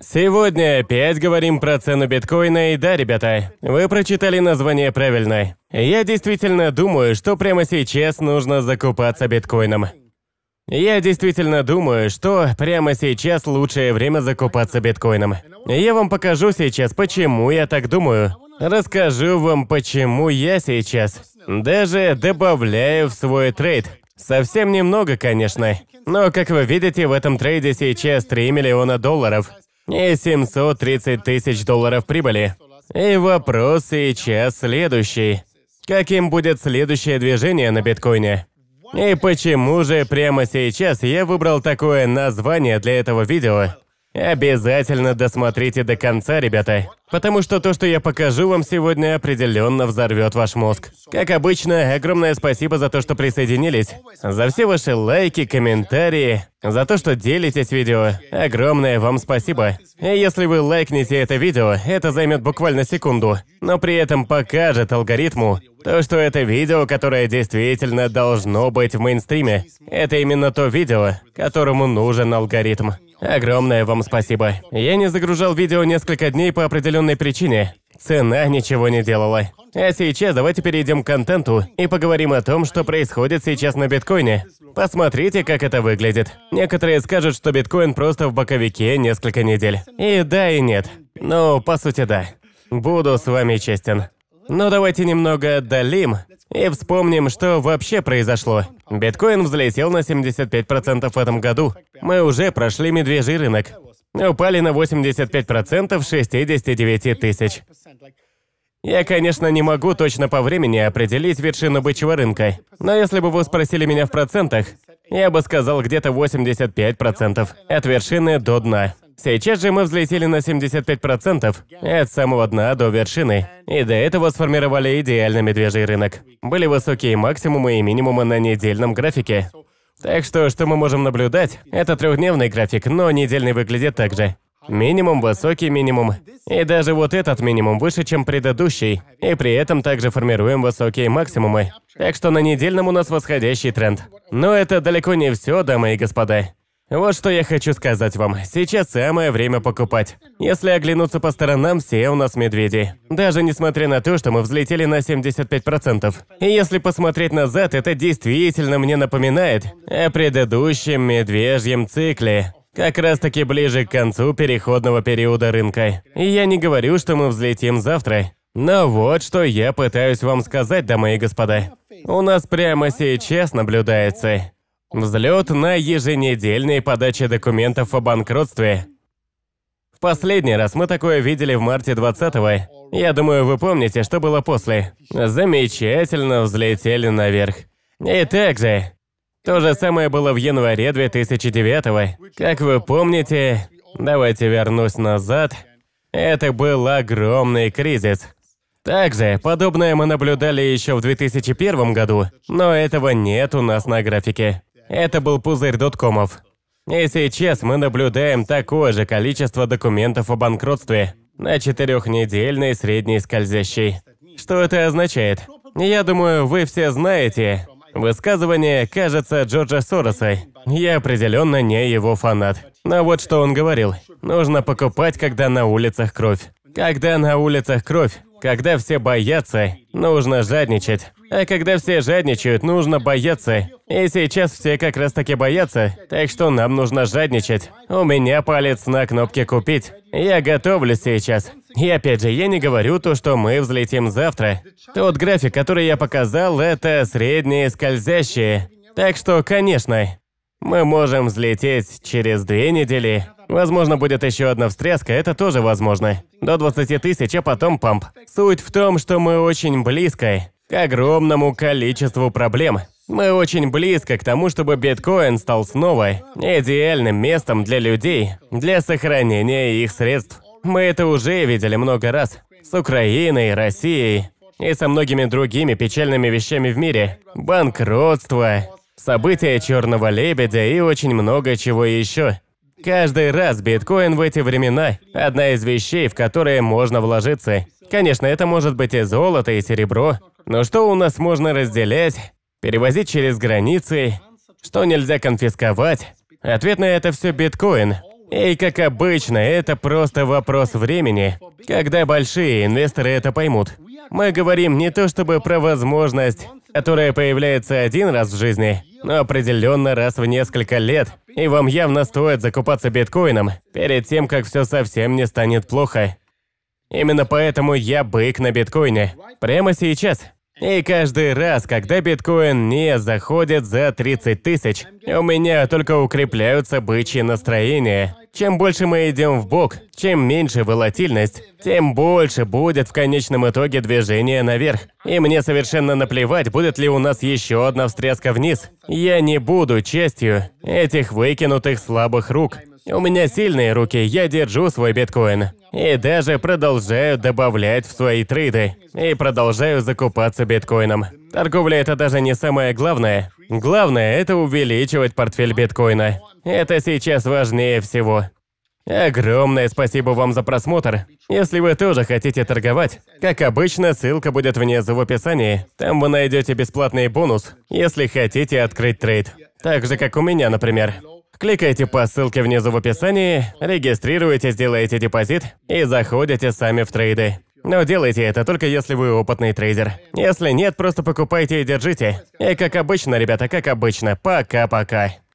Сегодня опять говорим про цену биткоина, и да, ребята, вы прочитали название правильно. Я действительно думаю, что прямо сейчас нужно закупаться биткоином. Я действительно думаю, что прямо сейчас лучшее время закупаться биткоином. Я вам покажу сейчас, почему я так думаю. Расскажу вам, почему я сейчас даже добавляю в свой трейд. Совсем немного, конечно. Но, как вы видите, в этом трейде сейчас 3 миллиона долларов и 730 тысяч долларов прибыли. И вопрос сейчас следующий. Каким будет следующее движение на биткоине? И почему же прямо сейчас я выбрал такое название для этого видео? Обязательно досмотрите до конца, ребята. Потому что то, что я покажу вам сегодня, определенно взорвет ваш мозг. Как обычно, огромное спасибо за то, что присоединились. За все ваши лайки, комментарии, за то, что делитесь видео. Огромное вам спасибо. И если вы лайкнете это видео, это займет буквально секунду. Но при этом покажет алгоритму, то, что это видео, которое действительно должно быть в мейнстриме. Это именно то видео, которому нужен алгоритм. Огромное вам спасибо. Я не загружал видео несколько дней по определенной причине. Цена ничего не делала. А сейчас давайте перейдем к контенту и поговорим о том, что происходит сейчас на биткоине. Посмотрите, как это выглядит. Некоторые скажут, что биткоин просто в боковике несколько недель. И да, и нет. Ну, по сути, да. Буду с вами честен. Но ну, давайте немного отдалим и вспомним, что вообще произошло. Биткоин взлетел на 75% в этом году. Мы уже прошли медвежий рынок. Упали на 85% 69 тысяч. Я, конечно, не могу точно по времени определить вершину бычьего рынка, но если бы вы спросили меня в процентах, я бы сказал где-то 85% от вершины до дна. Сейчас же мы взлетели на 75% от самого дна до вершины, и до этого сформировали идеальный медвежий рынок. Были высокие максимумы и минимумы на недельном графике. Так что, что мы можем наблюдать, это трехдневный график, но недельный выглядит так же. Минимум, высокий минимум. И даже вот этот минимум выше, чем предыдущий. И при этом также формируем высокие максимумы. Так что на недельном у нас восходящий тренд. Но это далеко не все, дамы и господа. Вот что я хочу сказать вам. Сейчас самое время покупать. Если оглянуться по сторонам, все у нас медведи. Даже несмотря на то, что мы взлетели на 75%. И если посмотреть назад, это действительно мне напоминает о предыдущем медвежьем цикле. Как раз таки ближе к концу переходного периода рынка. И я не говорю, что мы взлетим завтра. Но вот что я пытаюсь вам сказать, дамы и господа. У нас прямо сейчас наблюдается Взлет на еженедельные подачи документов о банкротстве. В последний раз мы такое видели в марте 20-го. Я думаю, вы помните, что было после. Замечательно взлетели наверх. И также, то же самое было в январе 2009-го. Как вы помните, давайте вернусь назад, это был огромный кризис. Также, подобное мы наблюдали еще в 2001 году, но этого нет у нас на графике. Это был пузырь доткомов. И сейчас мы наблюдаем такое же количество документов о банкротстве на четырехнедельной средней скользящей. Что это означает? Я думаю, вы все знаете. Высказывание кажется Джорджа Сороса. Я определенно не его фанат. Но вот что он говорил. Нужно покупать, когда на улицах кровь. Когда на улицах кровь, когда все боятся, нужно жадничать. А когда все жадничают, нужно бояться. И сейчас все как раз таки боятся, так что нам нужно жадничать. У меня палец на кнопке «Купить». Я готовлю сейчас. И опять же, я не говорю то, что мы взлетим завтра. Тот график, который я показал, это средние скользящие. Так что, конечно, мы можем взлететь через две недели. Возможно, будет еще одна встряска, это тоже возможно. До 20 тысяч, а потом памп. Суть в том, что мы очень близко к огромному количеству проблем. Мы очень близко к тому, чтобы биткоин стал снова идеальным местом для людей, для сохранения их средств. Мы это уже видели много раз. С Украиной, Россией и со многими другими печальными вещами в мире. Банкротство, события черного лебедя и очень много чего еще. Каждый раз биткоин в эти времена – одна из вещей, в которые можно вложиться. Конечно, это может быть и золото, и серебро, но что у нас можно разделять, перевозить через границы, что нельзя конфисковать? Ответ на это все биткоин. И как обычно, это просто вопрос времени, когда большие инвесторы это поймут. Мы говорим не то чтобы про возможность, которая появляется один раз в жизни, но определенно раз в несколько лет. И вам явно стоит закупаться биткоином перед тем, как все совсем не станет плохо. Именно поэтому я бык на биткоине. Прямо сейчас. И каждый раз, когда биткоин не заходит за 30 тысяч, у меня только укрепляются бычьи настроения. Чем больше мы идем в бок, чем меньше волатильность, тем больше будет в конечном итоге движение наверх. И мне совершенно наплевать, будет ли у нас еще одна встряска вниз. Я не буду частью этих выкинутых слабых рук. У меня сильные руки, я держу свой биткоин. И даже продолжаю добавлять в свои трейды. И продолжаю закупаться биткоином. Торговля это даже не самое главное. Главное это увеличивать портфель биткоина. Это сейчас важнее всего. Огромное спасибо вам за просмотр. Если вы тоже хотите торговать, как обычно, ссылка будет внизу в описании. Там вы найдете бесплатный бонус, если хотите открыть трейд. Так же, как у меня, например. Кликайте по ссылке внизу в описании, регистрируйтесь, делаете депозит и заходите сами в трейды. Но делайте это только если вы опытный трейдер. Если нет, просто покупайте и держите. И как обычно, ребята, как обычно, пока-пока.